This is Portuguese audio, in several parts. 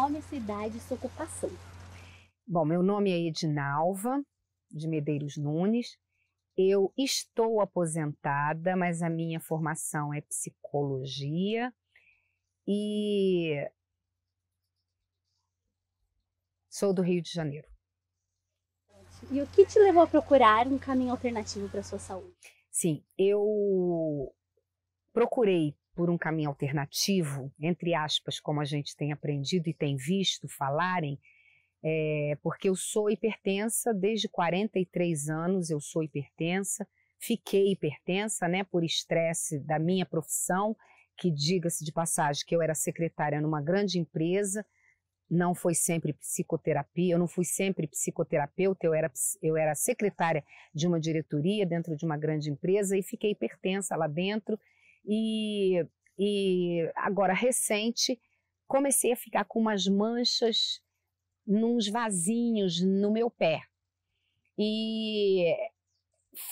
nome, cidade e sua ocupação. Bom, meu nome é Edinalva de Medeiros Nunes. Eu estou aposentada, mas a minha formação é psicologia e sou do Rio de Janeiro. E o que te levou a procurar um caminho alternativo para a sua saúde? Sim, eu procurei por um caminho alternativo, entre aspas, como a gente tem aprendido e tem visto falarem, é, porque eu sou hipertensa desde 43 anos, eu sou hipertensa, fiquei hipertensa, né, por estresse da minha profissão, que diga-se de passagem que eu era secretária numa grande empresa, não foi sempre psicoterapia, eu não fui sempre psicoterapeuta, eu era, eu era secretária de uma diretoria dentro de uma grande empresa e fiquei hipertensa lá dentro e, e agora recente comecei a ficar com umas manchas nos vasinhos no meu pé. E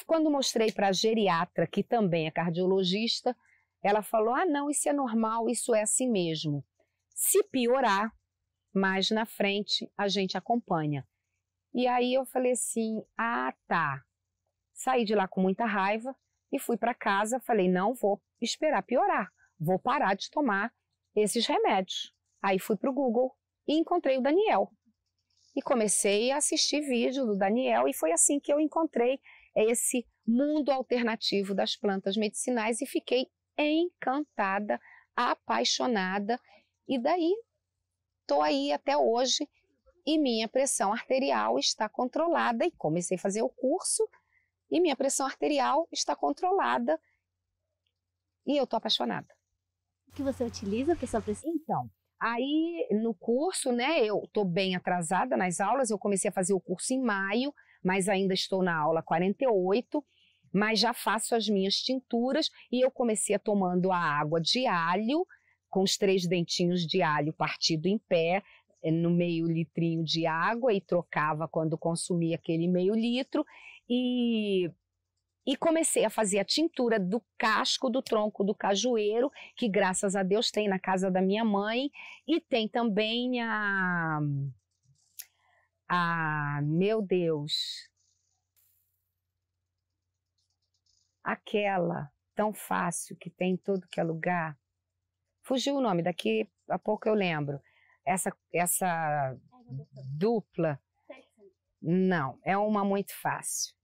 quando mostrei para a geriatra, que também é cardiologista, ela falou: "Ah, não, isso é normal, isso é assim mesmo. Se piorar, mais na frente a gente acompanha". E aí eu falei assim: "Ah, tá". Saí de lá com muita raiva e fui para casa, falei: "Não vou esperar piorar. Vou parar de tomar esses remédios. Aí fui para o Google e encontrei o Daniel. E comecei a assistir vídeo do Daniel, e foi assim que eu encontrei esse mundo alternativo das plantas medicinais e fiquei encantada, apaixonada. E daí, estou aí até hoje e minha pressão arterial está controlada. E comecei a fazer o curso e minha pressão arterial está controlada e eu tô apaixonada. O que você utiliza, pessoal? Então, aí no curso, né, eu tô bem atrasada nas aulas, eu comecei a fazer o curso em maio, mas ainda estou na aula 48, mas já faço as minhas tinturas e eu comecei a tomando a água de alho, com os três dentinhos de alho partido em pé, eh, no meio litrinho de água e trocava quando consumia aquele meio litro e e comecei a fazer a tintura do casco do tronco do cajueiro, que graças a Deus tem na casa da minha mãe, e tem também a. a meu Deus! Aquela tão fácil que tem em todo que é lugar. Fugiu o nome, daqui a pouco eu lembro. Essa, essa dupla. Não, é uma muito fácil.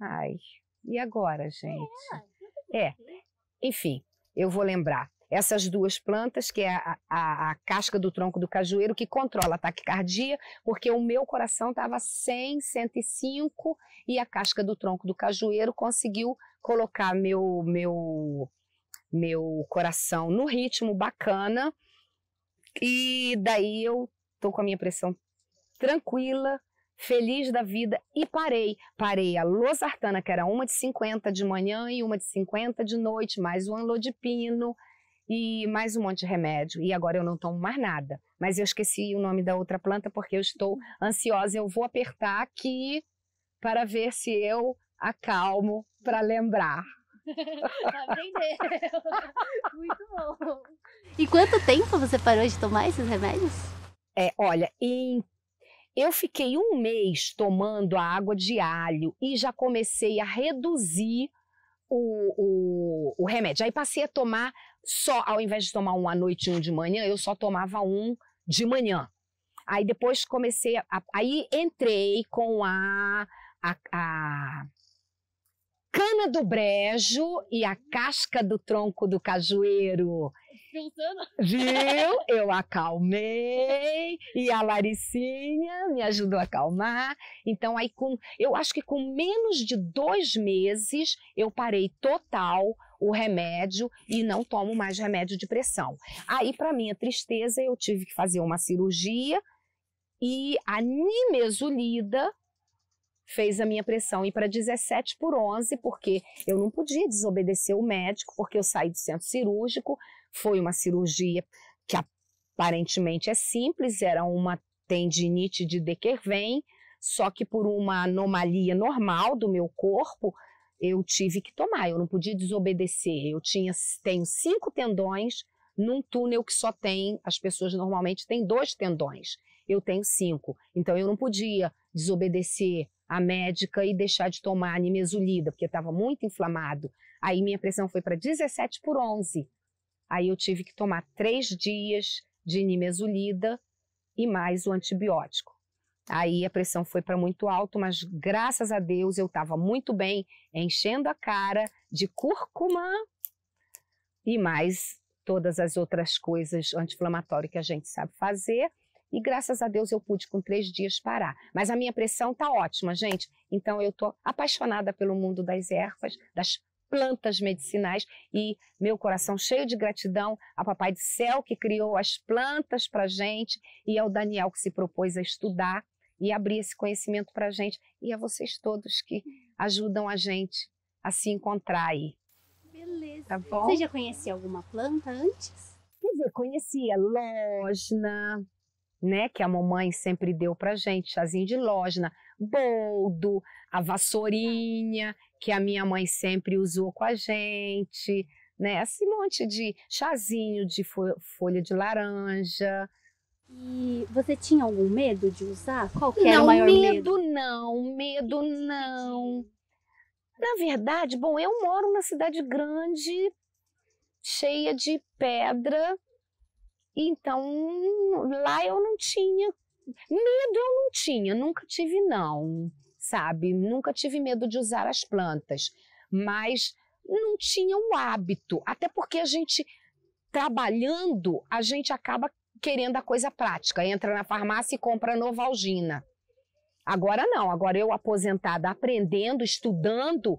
Ai, e agora, gente? É, é enfim, eu vou lembrar. Essas duas plantas, que é a, a, a casca do tronco do cajueiro, que controla a taquicardia, porque o meu coração estava 100, 105, e a casca do tronco do cajueiro conseguiu colocar meu, meu, meu coração no ritmo bacana, e daí eu estou com a minha pressão tranquila, feliz da vida e parei. Parei a losartana, que era uma de 50 de manhã e uma de 50 de noite, mais o anlodipino e mais um monte de remédio. E agora eu não tomo mais nada. Mas eu esqueci o nome da outra planta porque eu estou ansiosa. Eu vou apertar aqui para ver se eu acalmo para lembrar. Aprendeu! Muito bom! E quanto tempo você parou de tomar esses remédios? É, olha, em eu fiquei um mês tomando a água de alho e já comecei a reduzir o, o, o remédio. Aí passei a tomar só, ao invés de tomar um à noite e um de manhã, eu só tomava um de manhã. Aí depois comecei, a, aí entrei com a, a, a cana do brejo e a casca do tronco do cajueiro Pensando. Viu? Eu acalmei e a Laricinha me ajudou a acalmar. Então, aí, com, eu acho que com menos de dois meses, eu parei total o remédio e não tomo mais remédio de pressão. Aí, para minha tristeza, eu tive que fazer uma cirurgia e a nimesulida fez a minha pressão ir para 17 por 11, porque eu não podia desobedecer o médico, porque eu saí do centro cirúrgico, foi uma cirurgia que aparentemente é simples, era uma tendinite de Dequerven, só que por uma anomalia normal do meu corpo, eu tive que tomar, eu não podia desobedecer. Eu tinha, tenho cinco tendões num túnel que só tem, as pessoas normalmente têm dois tendões eu tenho cinco. Então eu não podia desobedecer a médica e deixar de tomar animesulida porque estava muito inflamado. Aí minha pressão foi para 17 por 11. Aí eu tive que tomar três dias de animesulida e mais o antibiótico. Aí a pressão foi para muito alto, mas graças a Deus eu estava muito bem, enchendo a cara de cúrcuma e mais todas as outras coisas anti-inflamatórias que a gente sabe fazer. E graças a Deus eu pude com três dias parar. Mas a minha pressão tá ótima, gente. Então eu tô apaixonada pelo mundo das ervas, das plantas medicinais e meu coração cheio de gratidão ao Papai do Céu que criou as plantas para gente e ao Daniel que se propôs a estudar e abrir esse conhecimento para gente e a vocês todos que ajudam a gente a se encontrar aí. Beleza. Tá bom? Você já conhecia alguma planta antes? Quer dizer, conhecia lojna, né, que a mamãe sempre deu pra gente, chazinho de lógina, boldo, a vassourinha, que a minha mãe sempre usou com a gente, né, esse monte de chazinho de folha de laranja. E você tinha algum medo de usar? Qual que era não, o maior medo? Medo não, medo não. Na verdade, bom, eu moro na cidade grande, cheia de pedra, então, lá eu não tinha. Medo eu não tinha, nunca tive, não, sabe? Nunca tive medo de usar as plantas, mas não tinha o hábito, até porque a gente trabalhando, a gente acaba querendo a coisa prática, entra na farmácia e compra Novalgina. Agora não, agora eu aposentada, aprendendo, estudando,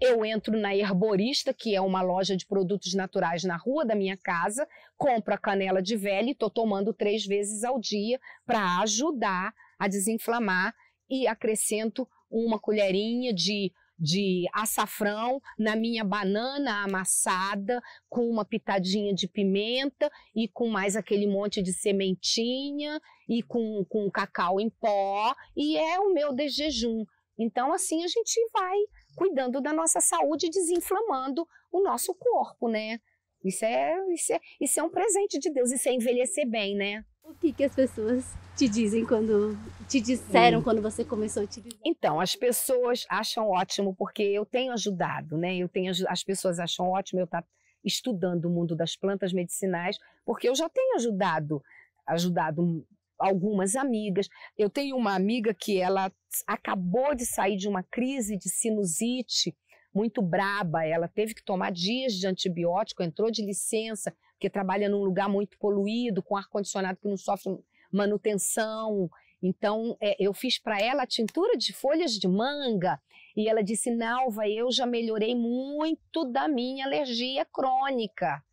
eu entro na Herborista, que é uma loja de produtos naturais na rua da minha casa, compro a canela de velho e estou tomando três vezes ao dia para ajudar a desinflamar e acrescento uma colherinha de, de açafrão na minha banana amassada, com uma pitadinha de pimenta e com mais aquele monte de sementinha e com, com cacau em pó, e é o meu de jejum. Então, assim a gente vai cuidando da nossa saúde, desinflamando o nosso corpo, né? Isso é, isso é, isso é um presente de Deus, isso é envelhecer bem, né? O que, que as pessoas te dizem quando te disseram hum. quando você começou a utilizar? Então, as pessoas acham ótimo porque eu tenho ajudado, né? Eu tenho as pessoas acham ótimo eu estar tá estudando o mundo das plantas medicinais, porque eu já tenho ajudado ajudado algumas amigas. Eu tenho uma amiga que ela acabou de sair de uma crise de sinusite muito braba, ela teve que tomar dias de antibiótico, entrou de licença, porque trabalha num lugar muito poluído, com ar-condicionado que não sofre manutenção. Então, é, eu fiz para ela a tintura de folhas de manga e ela disse: Nalva, eu já melhorei muito da minha alergia crônica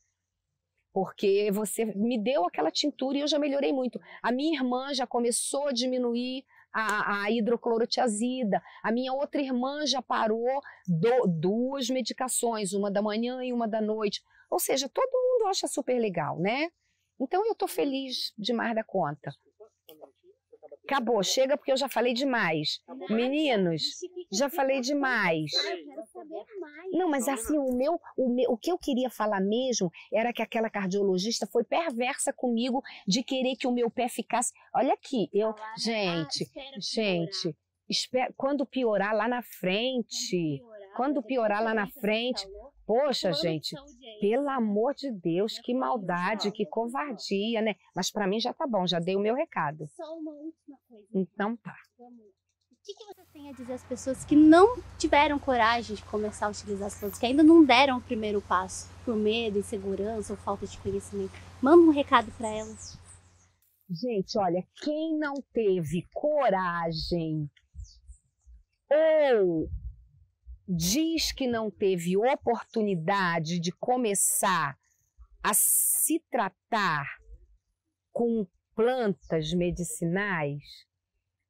porque você me deu aquela tintura e eu já melhorei muito. A minha irmã já começou a diminuir a, a hidroclorotiazida, a minha outra irmã já parou do, duas medicações, uma da manhã e uma da noite. Ou seja, todo mundo acha super legal, né? Então eu estou feliz demais da conta. Acabou, chega porque eu já falei demais. Meninos, já falei demais. Ah, Não, mas assim, o meu, o meu, o que eu queria falar mesmo era que aquela cardiologista foi perversa comigo de querer que o meu pé ficasse. Olha aqui, eu, ah, ah, gente, gente, espera, quando piorar lá na frente, quando piorar lá na frente, poxa, gente, pelo amor de Deus, que maldade, que covardia, né? Mas para mim já tá bom, já dei o meu recado. Só uma última coisa. Então tá. O que, que você tem a dizer às pessoas que não tiveram coragem de começar a utilizar as plantas, que ainda não deram o primeiro passo, por medo, insegurança ou falta de conhecimento? Manda um recado para elas. Gente, olha, quem não teve coragem ou diz que não teve oportunidade de começar a se tratar com plantas medicinais,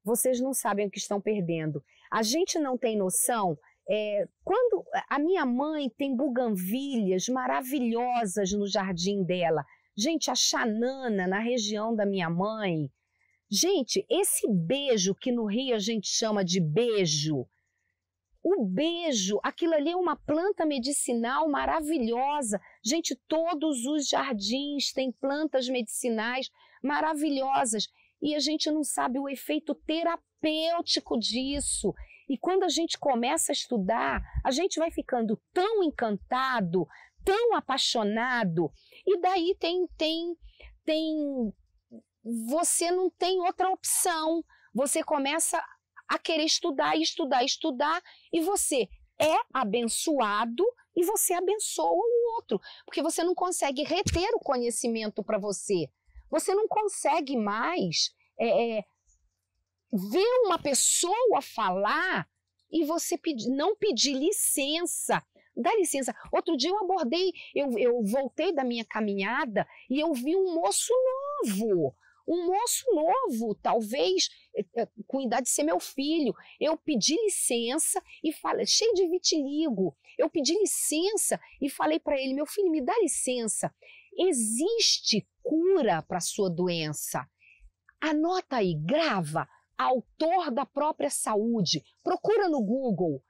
vocês não sabem o que estão perdendo. A gente não tem noção. É, quando a minha mãe tem buganvilhas maravilhosas no jardim dela, gente, a chanana na região da minha mãe, gente, esse beijo que no Rio a gente chama de beijo, o beijo, aquilo ali é uma planta medicinal maravilhosa. Gente, todos os jardins têm plantas medicinais maravilhosas e a gente não sabe o efeito terapêutico disso. E quando a gente começa a estudar, a gente vai ficando tão encantado, tão apaixonado, e daí tem tem tem você não tem outra opção. Você começa a querer estudar, estudar, estudar, e você é abençoado e você abençoa o outro, porque você não consegue reter o conhecimento para você. Você não consegue mais é, é, ver uma pessoa falar e você pedi, não pedir licença. Dá licença. Outro dia eu abordei, eu, eu voltei da minha caminhada e eu vi um moço novo um moço novo, talvez eh, eh, com idade de ser meu filho. Eu pedi licença e falei, cheio de vitiligo. Eu pedi licença e falei para ele, meu filho, me dá licença. Existe cura para sua doença. Anota aí, grava, autor da própria saúde. Procura no Google.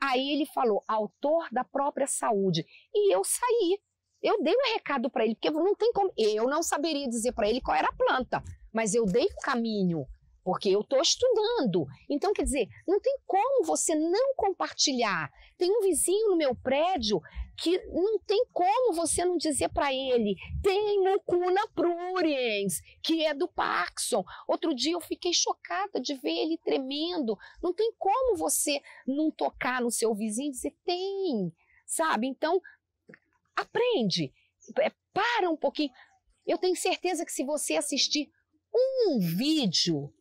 Aí ele falou, autor da própria saúde. E eu saí. Eu dei um recado para ele, porque não tem como. Eu não saberia dizer para ele qual era a planta, mas eu dei o caminho, porque eu estou estudando. Então, quer dizer, não tem como você não compartilhar. Tem um vizinho no meu prédio que não tem como você não dizer para ele. Tem Mucuna pruriens, que é do Parkinson. Outro dia eu fiquei chocada de ver ele tremendo. Não tem como você não tocar no seu vizinho e dizer tem, sabe? Então, Aprende. É, para um pouquinho. Eu tenho certeza que se você assistir um vídeo,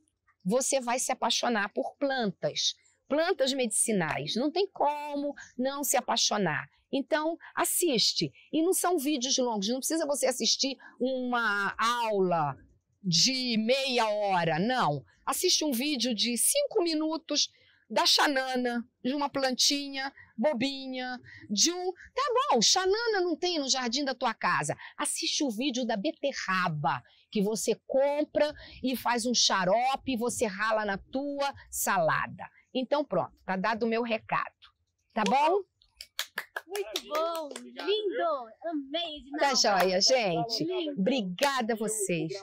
você vai se apaixonar por plantas. Plantas medicinais. Não tem como não se apaixonar. Então, assiste. E não são vídeos longos. Não precisa você assistir uma aula de meia hora. Não. Assiste um vídeo de cinco minutos da xanana, de uma plantinha bobinha, de um. Tá bom, xanana não tem no jardim da tua casa. Assiste o vídeo da beterraba, que você compra e faz um xarope, e você rala na tua salada. Então, pronto, tá dado o meu recado. Tá bom? Muito bom, Obrigado, lindo, viu? amei. Tá joia, gente. Lindo. Obrigada a vocês.